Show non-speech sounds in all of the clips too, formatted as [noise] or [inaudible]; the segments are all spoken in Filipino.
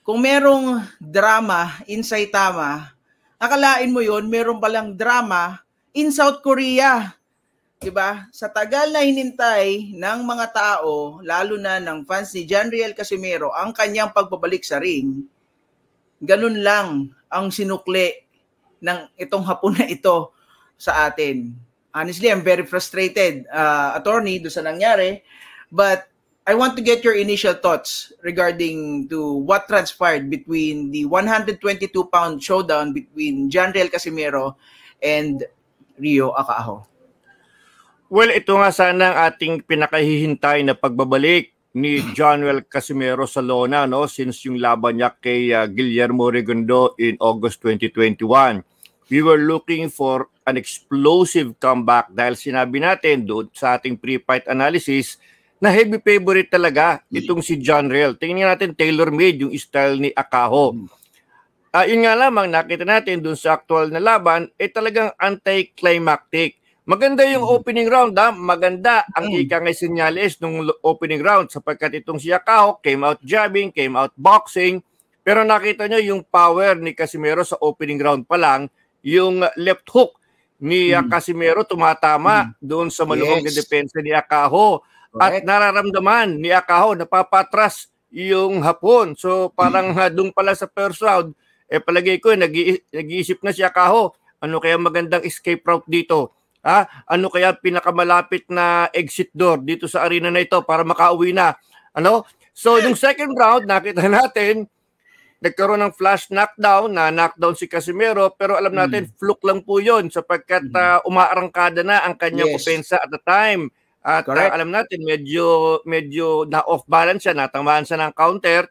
Kung merong drama in Saitama, akalain mo yon meron palang drama in South Korea. 'Di ba? Sa tagal na hinintay ng mga tao, lalo na ng fans ni Janriel Casimero, ang kanyang pagbabalik sa ring, ganun lang ang sinukle ng itong hapon na ito sa atin. Honestly, I'm very frustrated, uh, attorney, doon sa nangyari. But I want to get your initial thoughts regarding to what transpired between the 122-pound showdown between Janriel Casimero and Rio Acaaho. Well, ito nga sana ang ating pinakahihintay na pagbabalik ni [clears throat] Johnwell Casimero sa Lona no since yung laban niya kay uh, Guillermo Rigondo in August 2021. We were looking for an explosive comeback dahil sinabi natin doon sa ating pre-fight analysis na heavy favorite talaga mm. itong si John Real. Tingnan natin tailor-made yung style ni Akaho. Uh, yun nga lamang nakita natin dun sa actual na laban ay eh, talagang anti-climactic. Maganda yung mm. opening round ha. Maganda ang ika ng senyales nung opening round sapagkat itong si Akaho came out jabbing, came out boxing. Pero nakita nyo yung power ni Casimero sa opening round pa lang, yung left hook ni ah, Casimero tumatama doon sa maluwag yes. na depensa ni Akaho. Correct. at nararamdaman ni Akaho napapatras yung hapon. So parang hmm. Ah, doon pala sa first round, eh palagay ko eh, nag-iisip na si Akaho, ano kaya magandang escape route dito? Ha? Ano kaya pinakamalapit na exit door dito sa arena na ito para makauwi na? Ano? So, nung second round, nakita [laughs] natin, nagkaroon ng flash knockdown na knockdown si Casimero pero alam hmm. natin mm. fluke lang po yun sapagkat uh, umaarangkada na ang kanyang yes. opensa at the time. At ah, Correct. uh, alam natin, medyo, medyo na-off balance siya, natamaan siya ng counter.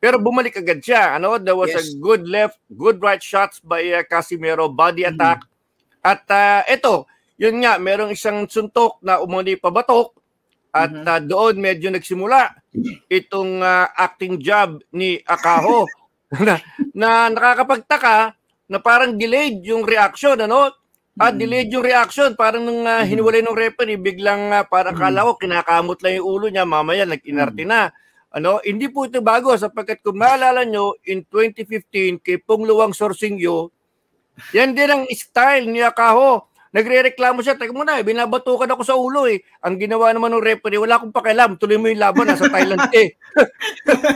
Pero bumalik agad siya. Ano? There was yes. a good left, good right shots by uh, Casimiro, body mm-hmm. attack. Mm-hmm. At uh, ah, ito, yun nga, merong isang suntok na umuli pabatok. At mm-hmm. uh, doon medyo nagsimula itong uh, acting job ni Akaho [laughs] na, na nakakapagtaka na parang delayed yung reaction. Ano? At ah, delayed yung reaction. Parang nung uh, hiniwalay ng referee, biglang uh, parang mm. kala ko kinakamot lang yung ulo niya. Mamaya nag-inarte mm. na. Ano, hindi po ito bago sapagkat kung maalala nyo, in 2015, kay Pong Luwang Sorsingyo, yan din ang style ni Akaho. Nagre-reklamo siya, teka mo na, eh, binabatukan ako sa ulo eh. Ang ginawa naman ng referee, wala akong pakialam, tuloy mo yung laban, nasa Thailand eh.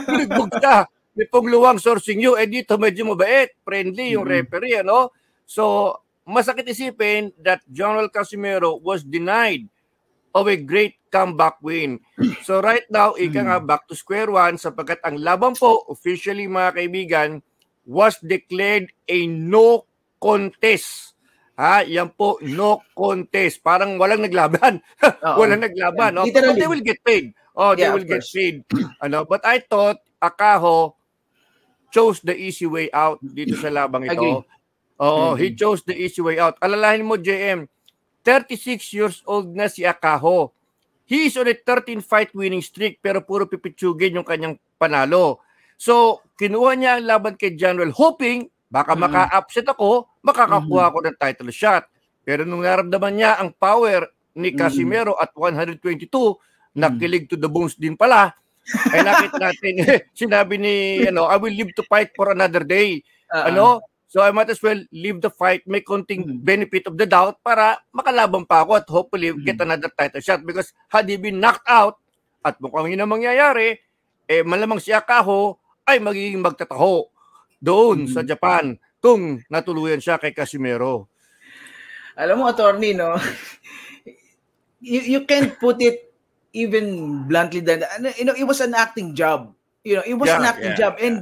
[laughs] Nagbog ni May Pong Luwang Sorsingyo, eh dito medyo mabait, friendly yung referee, ano. So, Masakit isipin that General Casimiro was denied of a great comeback win. So right now, ika nga, hmm. back to square one sapagkat ang laban po, officially mga kaibigan, was declared a no contest. Ha, yan po, no contest. Parang walang naglaban. [laughs] walang naglaban. Yeah. No? But they will get paid. Oh, they yeah, will get paid. ano? But I thought, Akaho chose the easy way out dito sa labang ito. Agree. Oh, mm-hmm. he chose the easy way out. Alalahin mo, JM, 36 years old na si Akaho. He is on a 13 fight winning streak pero puro pipitsugin yung kanyang panalo. So, kinuha niya ang laban kay Januel hoping baka mm-hmm. maka-upset ako, makakakuha mm-hmm. ako ng title shot. Pero nung naramdaman niya ang power ni mm-hmm. Casimero mm-hmm. at 122, mm-hmm. nakilig to the bones din pala. Ay nakita [laughs] natin, [laughs] sinabi ni, ano, I will live to fight for another day. Uh-uh. Ano? So I might as well leave the fight, may konting mm. benefit of the doubt para makalaban pa ako at hopefully mm-hmm. get mm. another title shot because had he been knocked out at mukhang yun ang mangyayari, eh malamang si Akaho ay magiging magtataho doon sa mm. Japan kung natuluyan siya kay Casimero. Alam mo, attorney, no? you, you can't put it even bluntly than ano, you know, it was an acting job You know, it was yeah, an acting yeah, job yeah. and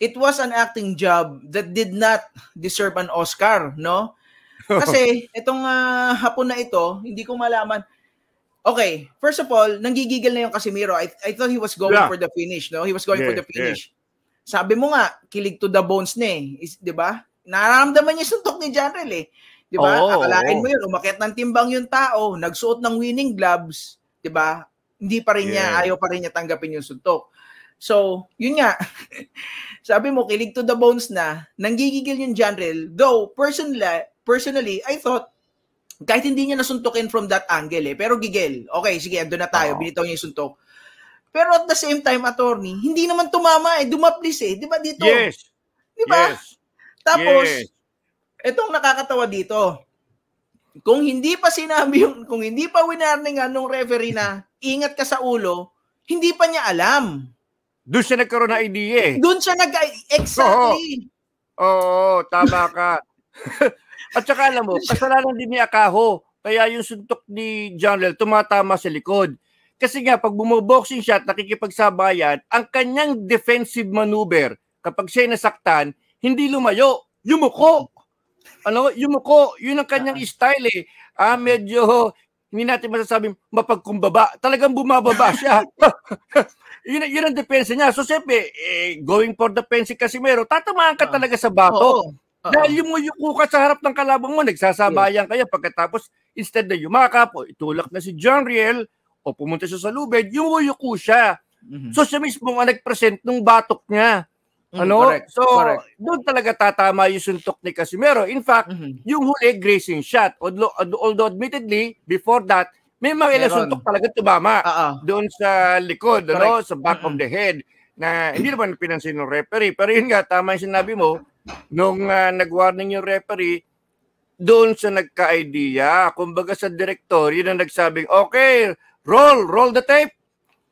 it was an acting job that did not deserve an Oscar, no? Kasi [laughs] itong uh, hapon na ito, hindi ko malaman. Okay, first of all, nanggigigil na yung Casimiro. I, I thought he was going yeah. for the finish, no? He was going yeah, for the finish. Yeah. Sabi mo nga, kilig to the bones na eh. Is, di ba? Nararamdaman niya suntok ni Janrel eh. Di ba? Oh, Akalain oh. mo yun, umakit ng timbang yung tao, nagsuot ng winning gloves, di ba? Hindi pa rin yeah. niya, ayaw pa rin niya tanggapin yung suntok. So, yun nga. [laughs] Sabi mo, kilig to the bones na, nanggigigil yung Janrel. Though, personally, personally, I thought, kahit hindi niya nasuntokin from that angle eh, pero gigil. Okay, sige, ando na tayo, oh. binitaw niya yung suntok. Pero at the same time, attorney, hindi naman tumama eh, dumaplis eh. Di ba dito? Yes. Di ba? Yes. Tapos, yes. itong nakakatawa dito, kung hindi pa sinabi yung, kung hindi pa winarning nga nung referee na, ingat ka sa ulo, hindi pa niya alam. Doon siya nagkaroon ng idea eh. Doon siya nag... Exactly. Oo, oo tama ka. [laughs] At saka alam mo, kasalanan din ni Akaho. Kaya yung suntok ni John Lel, tumatama sa likod. Kasi nga, pag bumoboxing siya at nakikipagsabayan, ang kanyang defensive maneuver, kapag siya'y nasaktan, hindi lumayo, yumuko. Ano, yumuko. Yun ang kanyang ah. style eh. Ah, medyo hindi natin masasabing mapagkumbaba. Talagang bumababa siya. [laughs] yun, yun ang depensa niya. So, siyempre, eh, going for the fence kasi meron, tatamaan ka ah. talaga sa bato. Oo. Uh-huh. Dahil yung yumuko ka sa harap ng kalabang mo, nagsasabayan yeah. kayo pagkatapos instead na yumaka o itulak na si John Riel o pumunta siya sa lubed, yumuyuko siya. Mm-hmm. So siya mismo ang nag-present ng batok niya. Mm-hmm. Ano? Correct. So, correct. doon talaga tatama yung suntok ni Casimero. In fact, mm-hmm. yung huli grazing shot. Although, admittedly, before that, may mga ilang suntok talaga tumama uh-uh. doon sa likod, ano? correct. ano, sa back mm-hmm. of the head na hindi naman pinansin ng referee. Pero yun nga, tama yung sinabi mo, nung uh, nag-warning yung referee, doon sa nagka-idea, kumbaga sa director, yun ang nagsabing, okay, roll, roll the tape.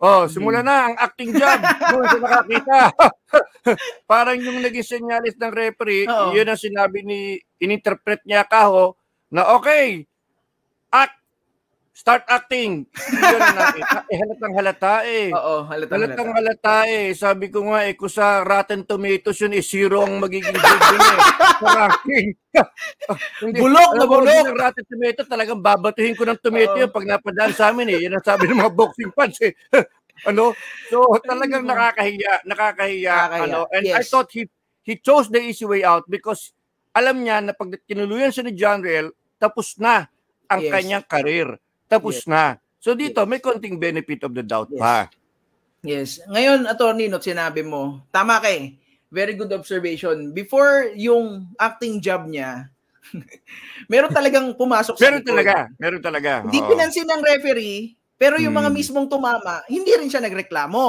Oh, simula na ang acting job. [laughs] Oh, Doon sa nakakita. [laughs] Parang yung naging senyalis ng referee, Oo. yun ang sinabi ni, ininterpret niya Kaho, na okay, act start acting. Yun na, [laughs] eh, halatang halata eh. Oo, halatang, halatang halata. eh. Sabi ko nga eh, kung sa Rotten Tomatoes yun, eh, zero ang magiging rating eh. [laughs] Sa ranking. [laughs] bulok na bulok! Yung Rotten Tomatoes, talagang babatuhin ko ng tomato yun pag napadaan sa amin eh. Yan ang sabi ng mga boxing fans eh. ano? So, talagang nakakahiya, nakakahiya. nakakahiya. Ano? And yes. I thought he he chose the easy way out because alam niya na pag tinuluyan siya ni John Riel, tapos na ang yes. kanyang karir tapos yes. na. So dito, yes. may konting benefit of the doubt yes. pa. Yes. Ngayon, Attorney Not, sinabi mo, tama kay, eh. Very good observation. Before yung acting job niya, [laughs] meron talagang pumasok meron sa Meron talaga. Meron talaga. Hindi pinansin ng referee, pero yung hmm. mga mismong tumama, hindi rin siya nagreklamo.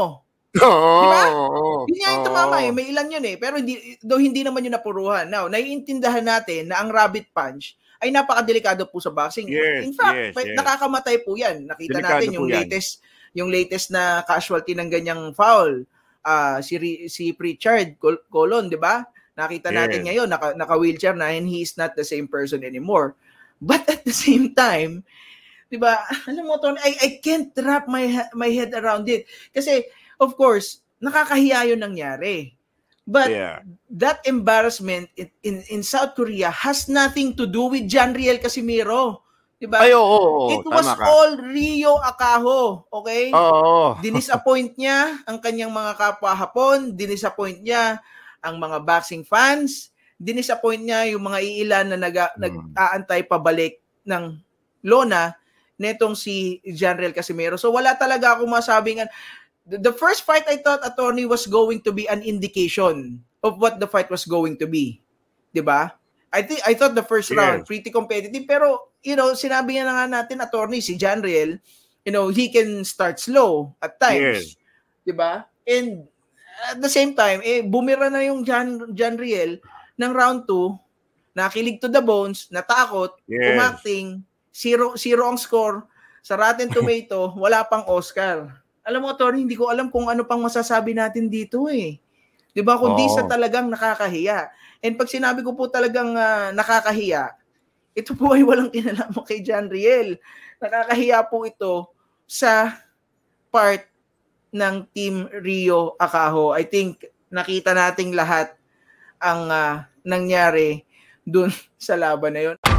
Oo. Di ba? Oo. Yun nga yung tumama eh. May ilan yun eh. Pero hindi, though hindi naman yun napuruhan. Now, naiintindahan natin na ang rabbit punch ay napakadelikado po sa boxing. Yes, In fact, yes, yes. nakakamatay po 'yan. Nakita Delikado natin yung latest yan. yung latest na casualty ng ganyang foul. Uh, si si Pritchard Colon, 'di ba? Nakita yes. natin ngayon naka, naka-wheelchair na and he is not the same person anymore. But at the same time, 'di ba? Alam mo 'to, I I can't wrap my my head around it. Kasi of course, nakakahiya 'yun nangyari. But yeah. that embarrassment in, in in South Korea has nothing to do with Janriel Casimiro. 'Di ba? Ay, oo, oo, oh, It was ka. all Rio Akaho, okay? Oo. [laughs] dinisappoint niya ang kanyang mga kapwa Hapon, dinisappoint niya ang mga boxing fans, dinisappoint niya yung mga iilan na nag, hmm. nag-aantay pabalik ng lona netong si Janriel Casimiro. So wala talaga akong masabing the first fight I thought Attorney was going to be an indication of what the fight was going to be. 'Di ba? I think I thought the first yes. round pretty competitive pero you know, sinabi nga na nga natin Attorney si Janriel, you know, he can start slow at times. Yes. 'Di ba? And at the same time, eh bumira na yung Jan Janriel ng round 2, nakilig to the bones, natakot, yes. umacting, zero zero ang score sa Rotten Tomato, [laughs] wala pang Oscar. Alam mo, Tony, hindi ko alam kung ano pang masasabi natin dito eh. 'Di ba? Kundi oh. sa talagang nakakahiya. And pag sinabi ko po talagang uh, nakakahiya, ito po ay walang kinalaman kay John Riel. Nakakahiya po ito sa part ng Team Rio Akaho. I think nakita nating lahat ang uh, nangyari dun sa laban na 'yon.